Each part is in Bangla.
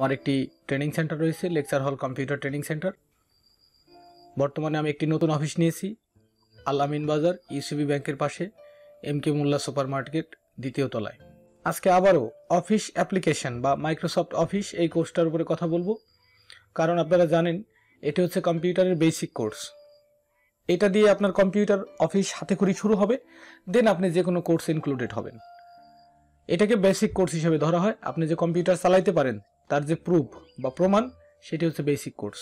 আমার একটি ট্রেনিং সেন্টার রয়েছে lecture hall computer training centre বর্তমানে আমি একটি নতুন অফিস নিয়েছি আমিন বাজার ইউসিবি e ব্যাংকের পাশে M K Molla super market দ্বিতীয় তলায় আজকে আবারও অফিস অ্যাপ্লিকেশন বা মাইক্রোসফট অফিস এই কোর্সটার উপরে কথা বলবো কারণ আপনারা জানেন এটি হচ্ছে কম্পিউটারের বেসিক কোর্স এটা দিয়ে আপনার কম্পিউটার অফিস হাতে করি শুরু হবে দেন আপনি যে কোনো কোর্স ইনক্লুডেড হবেন এটাকে বেসিক কোর্স হিসেবে ধরা হয় আপনি যে কম্পিউটার চালাইতে পারেন তার যে প্রুফ বা প্রমাণ সেটি হচ্ছে বেসিক কোর্স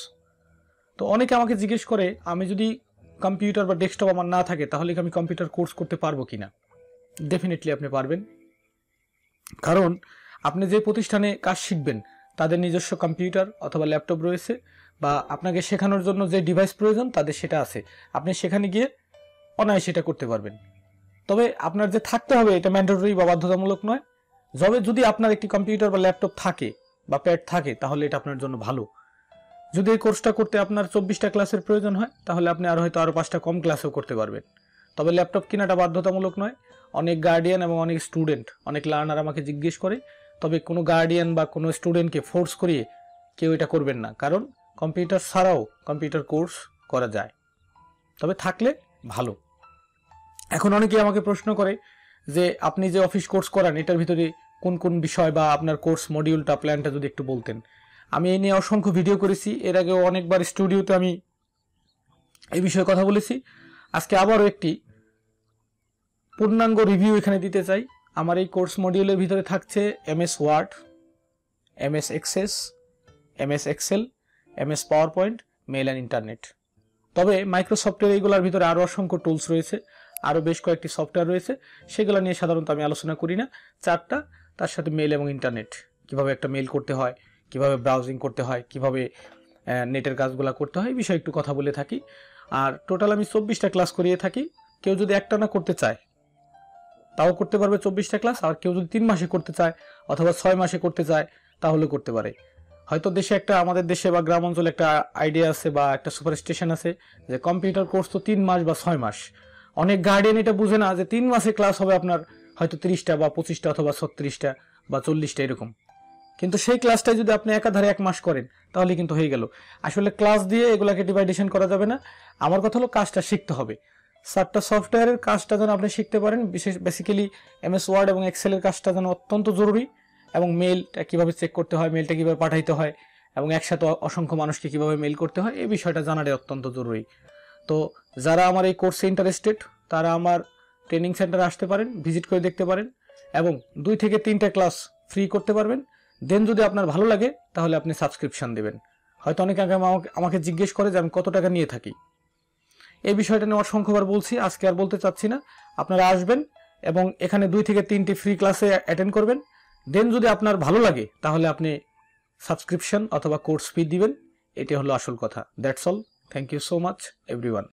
তো অনেকে আমাকে জিজ্ঞেস করে আমি যদি কম্পিউটার বা ডেস্কটপ আমার না থাকে তাহলে কি আমি কম্পিউটার কোর্স করতে পারবো কি না ডেফিনেটলি আপনি পারবেন কারণ আপনি যে প্রতিষ্ঠানে কাজ শিখবেন তাদের নিজস্ব কম্পিউটার অথবা ল্যাপটপ রয়েছে বা আপনাকে শেখানোর জন্য যে ডিভাইস প্রয়োজন তাদের সেটা আছে আপনি সেখানে গিয়ে অনায়াসে সেটা করতে পারবেন তবে আপনার যে থাকতে হবে এটা ম্যান্ডেটরি বা বাধ্যতামূলক নয় যবে যদি আপনার একটি কম্পিউটার বা ল্যাপটপ থাকে বা প্যাড থাকে তাহলে এটা আপনার জন্য ভালো যদি এই কোর্সটা করতে আপনার চব্বিশটা ক্লাসের প্রয়োজন হয় তাহলে আপনি আর হয়তো আরও পাঁচটা কম ক্লাসেও করতে পারবেন তবে ল্যাপটপ কেনাটা বাধ্যতামূলক নয় অনেক গার্ডিয়ান এবং অনেক স্টুডেন্ট অনেক লার্নার আমাকে জিজ্ঞেস করে তবে কোনো গার্ডিয়ান বা কোনো স্টুডেন্টকে ফোর্স করিয়ে কেউ এটা করবেন না কারণ কম্পিউটার ছাড়াও কম্পিউটার কোর্স করা যায় তবে থাকলে ভালো এখন অনেকে আমাকে প্রশ্ন করে যে আপনি যে অফিস কোর্স করান এটার ভিতরে কোন কোন বিষয় বা আপনার কোর্স মডিউলটা প্ল্যানটা যদি একটু বলতেন আমি এই নিয়ে অসংখ্য ভিডিও করেছি এর আগে অনেকবার স্টুডিওতে আমি এই বিষয়ে কথা বলেছি আজকে আবারও একটি পূর্ণাঙ্গ রিভিউ এখানে দিতে চাই আমার এই কোর্স মডিউলের ভিতরে থাকছে M S word M S access M S excel M S power point mail and internet তবে মাইক্রোসফটের এইগুলোর ভিতরে আরও অসংখ্য টুলস রয়েছে আরও বেশ কয়েকটি সফটওয়্যার রয়েছে সেগুলো নিয়ে সাধারণত আমি আলোচনা করি না চারটা তার সাথে মেল এবং ইন্টারনেট কিভাবে একটা মেল করতে হয় কিভাবে ব্রাউজিং করতে হয় কিভাবে নেটের কাজগুলো করতে হয় এই বিষয়ে একটু কথা বলে থাকি আর টোটাল আমি চব্বিশটা ক্লাস করিয়ে থাকি কেউ যদি একটা না করতে চায় তাও করতে পারবে চব্বিশটা ক্লাস আর কেউ যদি তিন মাসে করতে চায় অথবা ছয় মাসে করতে চায় তাহলে করতে পারে হয়তো দেশে একটা আমাদের দেশে বা গ্রাম অঞ্চলে একটা আইডিয়া আছে বা একটা সুপার স্টেশন আছে যে কম্পিউটার কোর্স তো তিন মাস বা ছয় মাস অনেক গার্ডিয়ান এটা বুঝে না যে তিন মাসে ক্লাস হবে আপনার হয়তো তিরিশটা বা পঁচিশটা অথবা ছত্রিশটা বা চল্লিশটা এরকম কিন্তু সেই ক্লাসটা যদি আপনি একাধারে এক মাস করেন তাহলে কিন্তু হয়ে গেল আসলে ক্লাস দিয়ে এগুলাকে ডিভাইডেশন করা যাবে না আমার কথা হলো কাজটা শিখতে হবে সাতটা সফটওয়্যারের কাজটা যেন আপনি শিখতে পারেন বিশেষ বেসিক্যালি এম এস ওয়ার্ড এবং এক্সেলের কাজটা যেন অত্যন্ত জরুরি এবং মেলটা কীভাবে চেক করতে হয় মেলটা কীভাবে পাঠাইতে হয় এবং একসাথে অসংখ্য মানুষকে কীভাবে মেল করতে হয় এই বিষয়টা জানাটাই অত্যন্ত জরুরি তো যারা আমার এই কোর্সে ইন্টারেস্টেড তারা আমার ট্রেনিং সেন্টার আসতে পারেন ভিজিট করে দেখতে পারেন এবং দুই থেকে তিনটা ক্লাস ফ্রি করতে পারবেন দেন যদি আপনার ভালো লাগে তাহলে আপনি সাবস্ক্রিপশান দেবেন হয়তো অনেকে আগে আমাকে আমাকে জিজ্ঞেস করে যে আমি কত টাকা নিয়ে থাকি এই বিষয়টা নিয়ে অসংখ্যবার বলছি আজকে আর বলতে চাচ্ছি না আপনারা আসবেন এবং এখানে দুই থেকে তিনটি ফ্রি ক্লাসে অ্যাটেন্ড করবেন দেন যদি আপনার ভালো লাগে তাহলে আপনি সাবস্ক্রিপশন অথবা কোর্স ফি দিবেন এটি হলো আসল কথা that's all thank you so much everyone